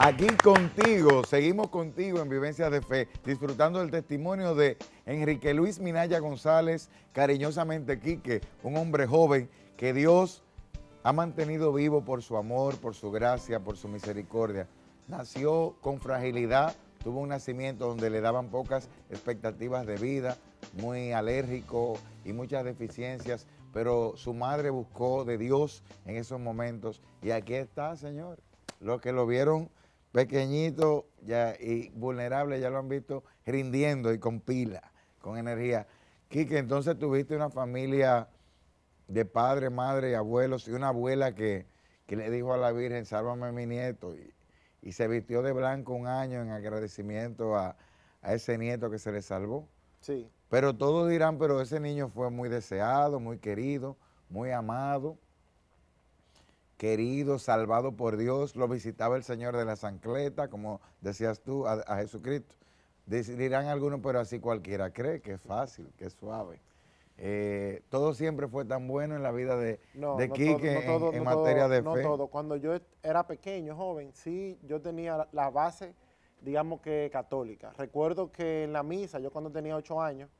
Aquí contigo, seguimos contigo en Vivencia de Fe, disfrutando del testimonio de Enrique Luis Minaya González, cariñosamente Quique, un hombre joven que Dios ha mantenido vivo por su amor, por su gracia, por su misericordia. Nació con fragilidad, tuvo un nacimiento donde le daban pocas expectativas de vida, muy alérgico y muchas deficiencias, pero su madre buscó de Dios en esos momentos y aquí está, Señor. Los que lo vieron pequeñito ya, y vulnerable, ya lo han visto rindiendo y con pila, con energía. Quique, entonces tuviste una familia de padre, madre, abuelos y una abuela que, le dijo a la Virgen, sálvame a mi nieto, y, se vistió de blanco un año en agradecimiento a, a ese nieto que se le salvó. Sí. Pero todos dirán, pero ese niño fue muy deseado, muy querido, muy amado querido, salvado por Dios, lo visitaba el Señor de la Sancleta, como decías tú, a, Jesucristo. Dirán algunos, pero así cualquiera cree, que es fácil, que es suave. Eh, todo siempre fue tan bueno en la vida de, Quique en, materia de fe. No todo. Cuando yo e, era pequeño, joven, sí, yo tenía la base, digamos que católica. Recuerdo que en la misa, yo cuando tenía ocho años,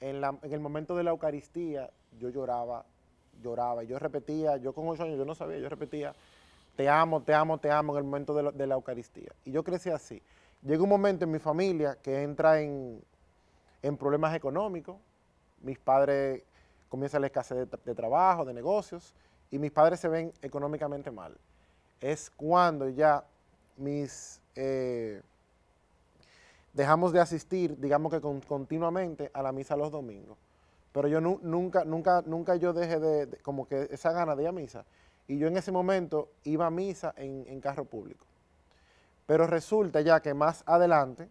en, en el momento de la Eucaristía, yo lloraba lloraba. y Yo repetía, yo con ocho años yo no sabía, yo repetía, te amo, te amo, te amo en el momento de, la Eucaristía. Y yo crecí así. Llega un momento en mi familia que entra en, problemas económicos. Mis padres comienzan la escasez de, trabajo, de negocios, y mis padres se ven económicamente mal. Es cuando ya mis... Eh, dejamos de asistir, digamos que continuamente, a la misa los domingos. Pero yo nunca, nunca, nunca yo dejé de, como que esa gana de ir a misa. Y yo en ese momento iba a misa en, carro público. Pero resulta ya que más adelante,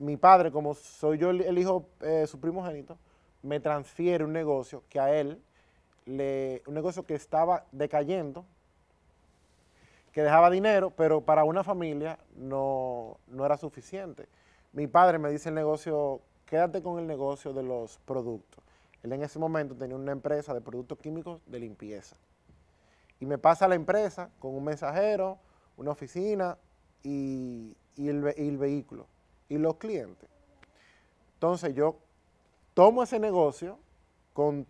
mi padre, como soy yo el hijo, eh, su primogénito, me transfiere un negocio que a él, un negocio que estaba decayendo, que dejaba dinero, pero para una familia no, era suficiente. Mi padre me dice el negocio, quédate con el negocio de los productos. Él en ese momento tenía una empresa de productos químicos de limpieza. Y me pasa la empresa con un mensajero, una oficina y, el, vehículo y los clientes. Entonces yo tomo ese negocio con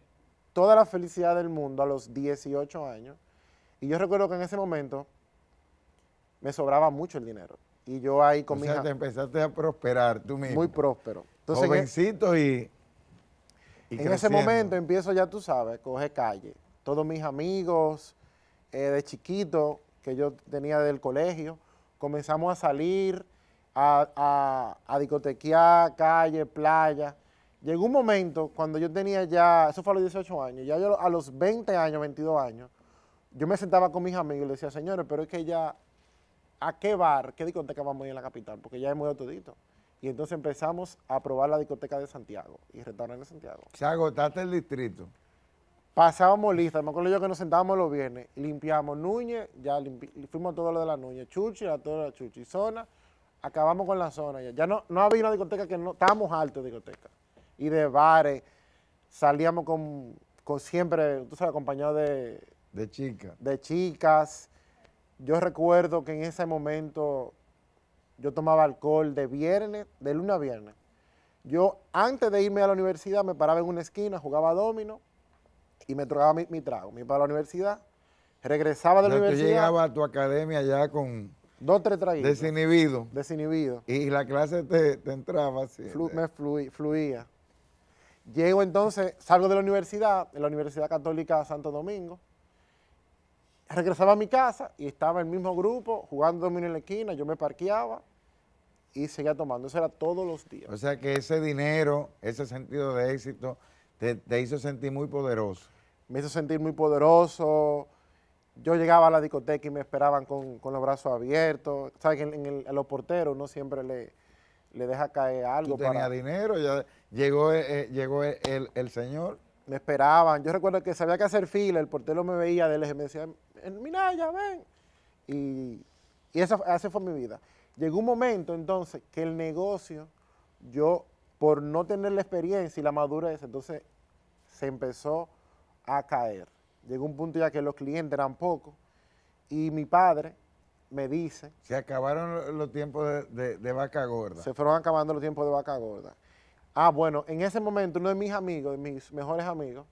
toda la felicidad del mundo a los 18 años y yo recuerdo que en ese momento me sobraba mucho el dinero. Y yo ahí con o te empezaste a prosperar tú mismo. Muy próspero. Entonces, e Jovencito y en ese momento empiezo, ya tú sabes, coge calle. Todos mis amigos eh, de chiquito que yo tenía del colegio, comenzamos a salir a, discotequear, calle, playa. Llegó un momento cuando yo tenía ya, eso fue a los 18 años, ya yo a los 20 años, 22 años, yo me sentaba con mis amigos y les decía, señores, pero es que ya, ¿a qué bar, qué discoteca vamos a ir en la capital? Porque ya es muy todito. Y entonces empezamos a probar la discoteca de Santiago y retornar en Santiago. Se agotaste el distrito. Pasábamos lista, me acuerdo yo que nos sentábamos los viernes, limpiamos Núñez, ya fuimos a todo lo de la Núñez, Chuchi, a todo la Chuchi, zona, acabamos con la zona ya. no, no había una discoteca que no, estábamos altos de discoteca. Y de bares, salíamos con, con siempre, tú sabes, acompañado de... De chicas. De chicas. Yo recuerdo que en ese momento yo tomaba alcohol de viernes, de luna a viernes. Yo antes de irme a la universidad me paraba en una esquina, jugaba domino y me tragaba mi, trago. Me iba a la universidad, regresaba de la universidad. Yo llegaba a tu academia ya con... Dos, tres traguitos. Desinhibido. Desinhibido. Y la clase te, entraba así. me fluía. Llego entonces, salgo de la universidad, de la Universidad Católica de Santo Domingo, regresaba a mi casa y estaba el mismo grupo jugando domino en la esquina, yo me parqueaba, y seguía tomando. Eso era todos los días. O sea que ese dinero, ese sentido de éxito, te, hizo sentir muy poderoso. Me hizo sentir muy poderoso. Yo llegaba a la discoteca y me esperaban con, los brazos abiertos. Sabes que en, los porteros uno siempre le, deja caer algo. Tú tenía dinero, ya llegó, eh, eh, llegó el, señor. Me esperaban. Yo recuerdo que sabía que hacer fila, el portero me veía de lejos y me decía, mira, ya ven. Y, y esa, esa fue mi vida. Llegó un momento entonces que el negocio, yo por no tener la experiencia y la madurez, entonces se empezó a caer. Llegó un punto ya que los clientes eran pocos y mi padre me dice... Se acabaron los tiempos de, vaca gorda. Se fueron acabando los tiempos de vaca gorda. Ah, bueno, en ese momento uno de mis amigos, de mis mejores amigos,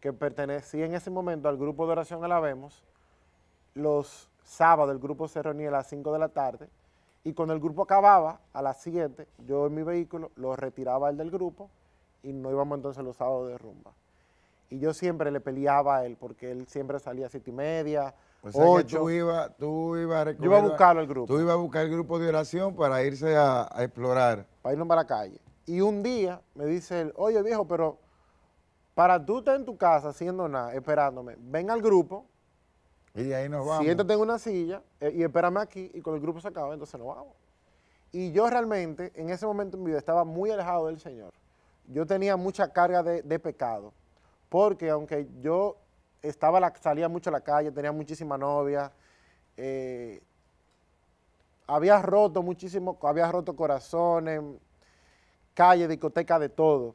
que pertenecía en ese momento al grupo de oración la Vemos, los sábados el grupo se reunía a las 5 de la tarde y cuando el grupo acababa, a las 7, yo en mi vehículo lo retiraba el del grupo y no íbamos entonces los sábados de rumba. Y yo siempre le peleaba a él porque él siempre salía a 7 y media. O ocho. tú ibas tú iba a Yo iba a buscarlo al grupo. Tú ibas a buscar el grupo de oración para irse a, a explorar. Para irnos para la calle. Y un día me dice él, oye viejo, pero para tú estar en tu casa haciendo nada, esperándome, ven al grupo y ahí nos vamos. Siéntate en una silla eh, y espérame aquí y con el grupo se acaba, entonces nos vamos. Y yo realmente, en ese momento en mi vida, estaba muy alejado del Señor. Yo tenía mucha carga de, pecado, porque aunque yo estaba la, salía mucho a la calle, tenía muchísima novia, eh, había roto muchísimo, había roto corazones, calle, discoteca, de todo.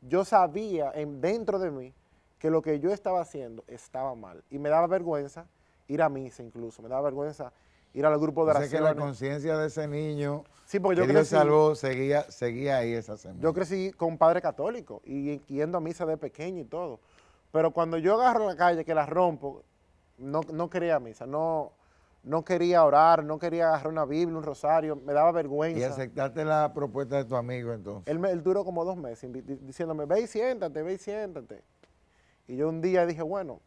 Yo sabía en, dentro de mí que lo que yo estaba haciendo estaba mal. Y me daba vergüenza ir a misa incluso, me daba vergüenza ir al grupo de oración. que la conciencia de ese niño sí, porque yo que crecí, Dios salvó seguía, seguía ahí esa semana. Yo crecí con padre católico y yendo a misa de pequeño y todo. Pero cuando yo agarro la calle, que la rompo, no, no quería misa, no, no quería orar, no quería agarrar una Biblia, un rosario, me daba vergüenza. ¿Y aceptaste la propuesta de tu amigo entonces? él duró como dos meses diciéndome, ve y siéntate, ve y siéntate. Y yo un día dije, bueno,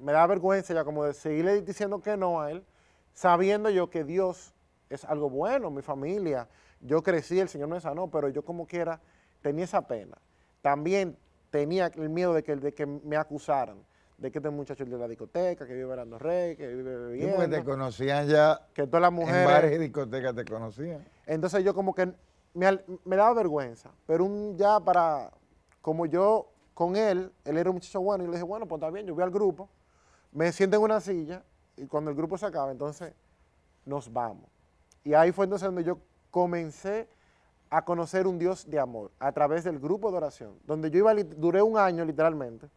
me da vergüenza ya como de seguirle diciendo que no a él, sabiendo yo que Dios es algo bueno, mi familia, yo crecí, el Señor me sanó, pero yo como quiera tenía esa pena. También tenía el miedo de que, de que me acusaran, de que este muchacho de la discoteca, que vive los rey, que vive bebiendo. Que te conocían ya. Que todas las mujeres. En discotecas te conocían. Entonces yo como que me, me daba vergüenza, pero un ya para, como yo con él, él era un muchacho bueno, y le dije, bueno, pues está bien, yo voy al grupo, me siento en una silla, y cuando el grupo se acaba, entonces nos vamos. Y ahí fue entonces donde yo comencé a conocer un Dios de amor a través del grupo de oración, donde yo iba, duré un año literalmente,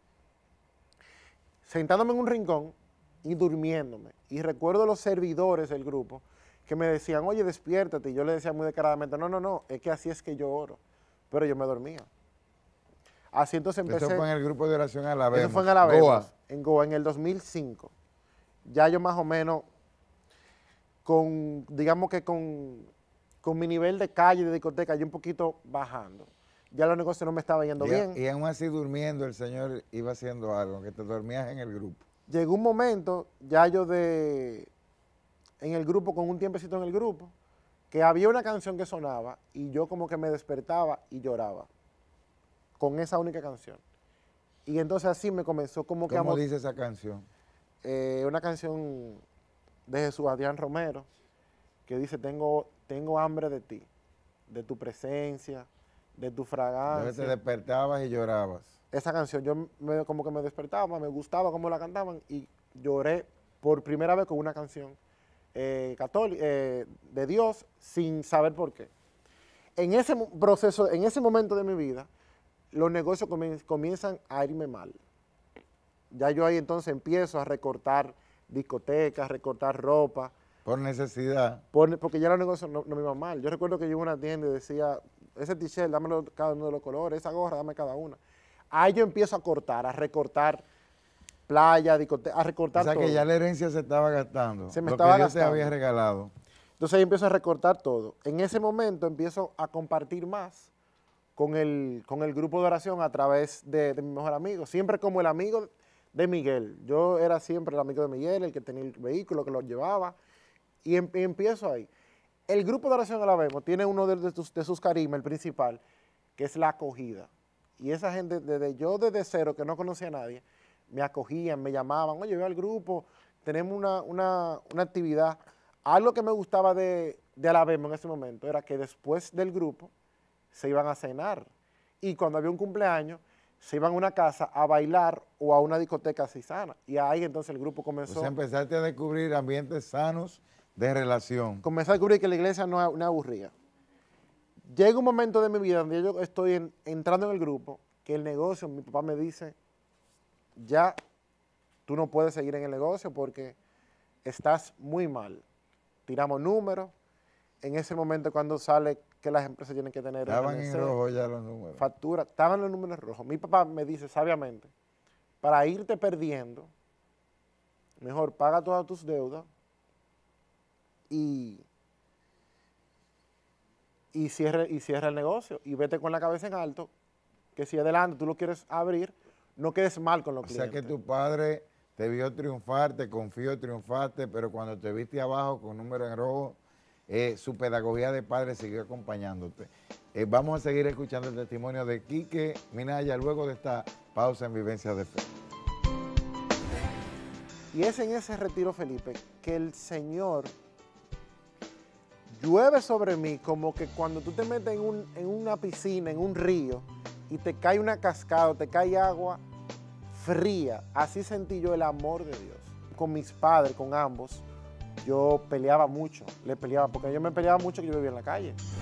sentándome en un rincón y durmiéndome. Y recuerdo los servidores del grupo que me decían, oye, despiértate. Y yo le decía muy declaradamente, no, no, no, es que así es que yo oro. Pero yo me dormía. Así entonces empecé. fue en el grupo de oración a la vez en En Goa, en el 2005. Ya yo más o menos, con, digamos que con, mi nivel de calle, de discoteca, yo un poquito bajando. Ya los negocios no me estaban yendo bien. Y aún así durmiendo el Señor iba haciendo algo, que te dormías en el grupo. Llegó un momento, ya yo de, en el grupo, con un tiempecito en el grupo, que había una canción que sonaba y yo como que me despertaba y lloraba con esa única canción. Y entonces así me comenzó como que... ¿Cómo dice esa canción? Eh, una canción de Jesús Adrián Romero que dice, tengo, tengo hambre de ti, de tu presencia, de tu fragancia. Entonces te despertabas y llorabas. Esa canción, yo me, como que me despertaba, me gustaba cómo la cantaban y lloré por primera vez con una canción eh, eh, de Dios sin saber por qué. En ese proceso, en ese momento de mi vida, los negocios comienzan a irme mal. Ya yo ahí entonces empiezo a recortar discotecas, recortar ropa. Por necesidad. porque ya los negocios no, me iban mal. Yo recuerdo que yo iba una tienda y decía, ese t-shirt, dámelo cada uno de los colores, esa gorra, dame cada una. Ahí yo empiezo a cortar, a recortar playa, a recortar O sea que ya la herencia se estaba gastando. Se me estaba que había regalado. Entonces ahí empiezo a recortar todo. En ese momento empiezo a compartir más con el, con el grupo de oración a través de, mi mejor amigo, siempre como el amigo de Miguel. Yo era siempre el amigo de Miguel, el que tenía el vehículo, que lo llevaba, y, em, empiezo ahí. El grupo de oración de la tiene uno de, sus, carismas, el principal, que es la acogida. Y esa gente, desde yo desde cero, que no conocía a nadie, me acogían, me llamaban, oye, voy al grupo, tenemos una, actividad. Algo que me gustaba de, de Bema en ese momento era que después del grupo, se iban a cenar. Y cuando había un cumpleaños, se iban a una casa a bailar o a una discoteca así sana. Y ahí entonces el grupo pues comenzó. Pues empezaste a descubrir ambientes sanos de relación. Comenzaste a descubrir que la iglesia no es una aburrida. Llega un momento de mi vida donde yo estoy entrando en el grupo, que el negocio, mi papá me dice, ya tú no puedes seguir en el negocio porque estás muy mal. Tiramos números. En ese momento cuando sale que las empresas tienen que tener. Estaban en rojo ya los números. Factura, estaban los números rojos. Mi papá me dice sabiamente, para irte perdiendo, mejor paga todas tus deudas y, y, cierre, y cierra el negocio y vete con la cabeza en alto, que si adelante tú lo quieres abrir, no quedes mal con lo que clientes. O sea que tu padre te vio triunfar, te confió, triunfaste, pero cuando te viste abajo con números en rojo, eh, su pedagogía de padre siguió acompañándote. Eh, vamos a seguir escuchando el testimonio de Quique Minaya luego de esta pausa en Vivencia de Fe. Y es en ese retiro, Felipe, que el Señor llueve sobre mí como que cuando tú te metes en, en una piscina, en un río, y te cae una cascada, te cae agua fría. Así sentí yo el amor de Dios. Con mis padres, con ambos, yo peleaba mucho, le peleaba, porque yo me peleaba mucho que yo vivía en la calle.